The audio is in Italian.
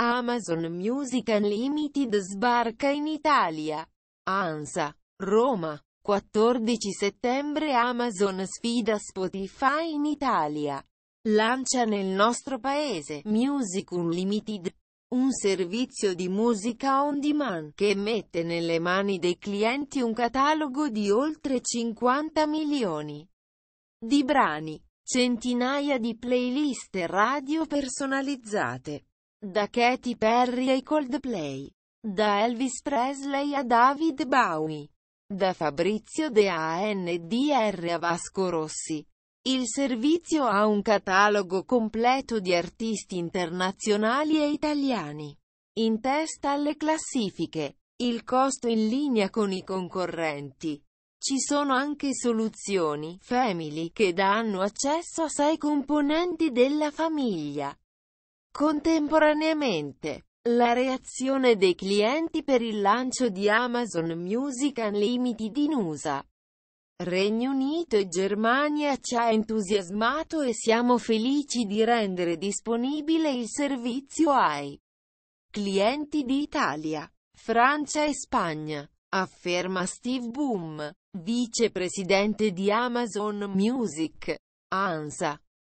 Amazon Music Unlimited sbarca in Italia. ANSA, Roma. 14 settembre Amazon sfida Spotify in Italia. Lancia nel nostro paese Music Unlimited, un servizio di musica on demand che mette nelle mani dei clienti un catalogo di oltre 50 milioni di brani, centinaia di playlist radio personalizzate da Katy Perry ai Coldplay. Da Elvis Presley a David Bowie. Da Fabrizio De ANDR a Vasco Rossi. Il servizio ha un catalogo completo di artisti internazionali e italiani. In testa alle classifiche. Il costo in linea con i concorrenti. Ci sono anche soluzioni, family, che danno accesso a sei componenti della famiglia. Contemporaneamente, la reazione dei clienti per il lancio di Amazon Music Unlimited in USA, Regno Unito e Germania ci ha entusiasmato e siamo felici di rendere disponibile il servizio ai clienti di Italia, Francia e Spagna, afferma Steve Boom, vicepresidente di Amazon Music, ANSA.